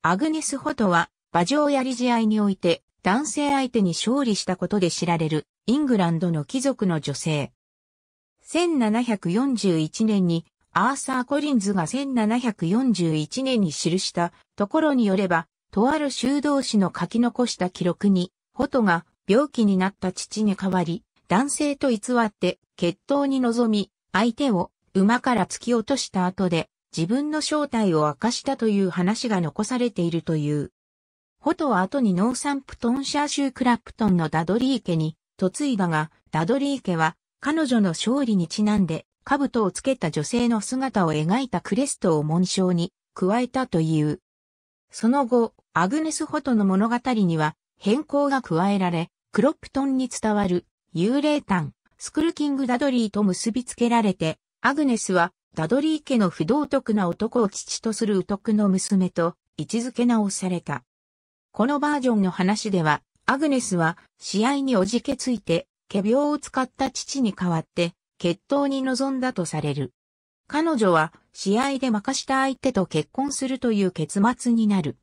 アグネス・ホトは、馬上やり試合において、男性相手に勝利したことで知られる、イングランドの貴族の女性。1741年に、アーサー・コリンズが1741年に記したところによれば、とある修道士の書き残した記録に、ホトが病気になった父に代わり、男性と偽って決闘に臨み、相手を馬から突き落とした後で、自分の正体を明かしたという話が残されているという。ホトは後にノーサンプトンシャーシュークラプトンのダドリー家に嫁いだが、ダドリー家は彼女の勝利にちなんで兜をつけた女性の姿を描いたクレストを紋章に加えたという。その後、アグネス・ホトの物語には変更が加えられ、クロプトンに伝わる幽霊譚、スクルキング・ダドリーと結びつけられて、アグネスはダドリー家の不道徳な男を父とする徳の娘と位置づけ直された。このバージョンの話では、アグネスは試合におじけついて、仮病を使った父に代わって、決闘に臨んだとされる。彼女は試合で負かした相手と結婚するという結末になる。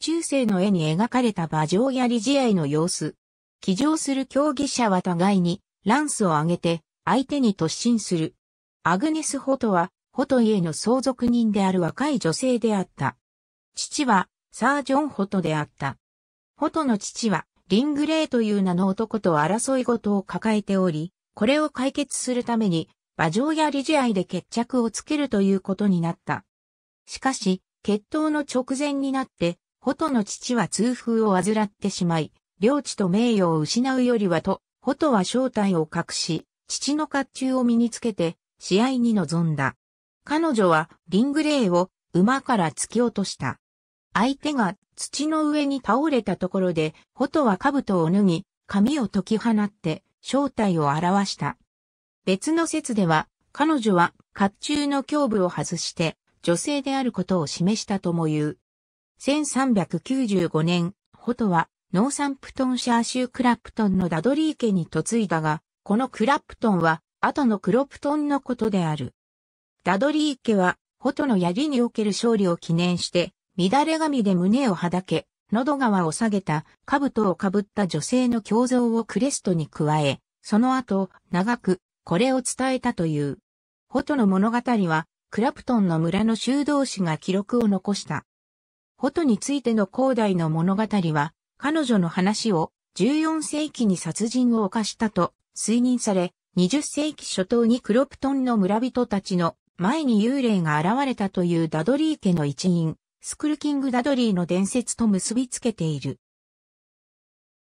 中世の絵に描かれた馬上やり試合の様子。騎乗する競技者は互いにランスを上げて相手に突進する。アグネス・ホトは、ホト家の相続人である若い女性であった。父は、サージョン・ホトであった。ホトの父は、リングレイという名の男と争い事を抱えており、これを解決するために、馬上や理事愛で決着をつけるということになった。しかし、決闘の直前になって、ホトの父は痛風を患ってしまい、領地と名誉を失うよりはと、ホトは正体を隠し、父の甲冑を身につけて、試合に臨んだ。彼女はリングレイを馬から突き落とした。相手が土の上に倒れたところで、ホトは兜を脱ぎ、髪を解き放って正体を表した。別の説では、彼女は甲冑の胸部を外して女性であることを示したとも言う。1395年、ホトはノーサンプトンシャー州クラプトンのダドリー家に嫁いだが、このクラプトンは後のクロプトンのことである。ダドリー家は、ホトの槍における勝利を記念して、乱れ髪で胸をはだけ、喉側を下げた、兜をかぶった女性の胸像をクレストに加え、その後、長く、これを伝えたという。ホトの物語は、クラプトンの村の修道士が記録を残した。ホトについての広大の物語は、彼女の話を14世紀に殺人を犯したと推認され、20世紀初頭にクロプトンの村人たちの前に幽霊が現れたというダドリー家の一員、スクルキング・ダドリーの伝説と結びつけている。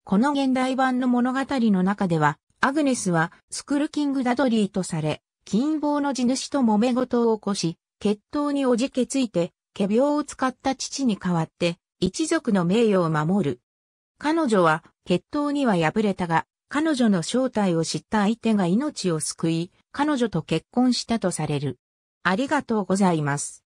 この現代版の物語の中では、アグネスはスクルキング・ダドリーとされ、金棒の地主と揉め事を起こし、決闘におじけついて、化病を使った父に代わって、一族の名誉を守る。彼女は、決闘には敗れたが、彼女の正体を知った相手が命を救い、彼女と結婚したとされる。ありがとうございます。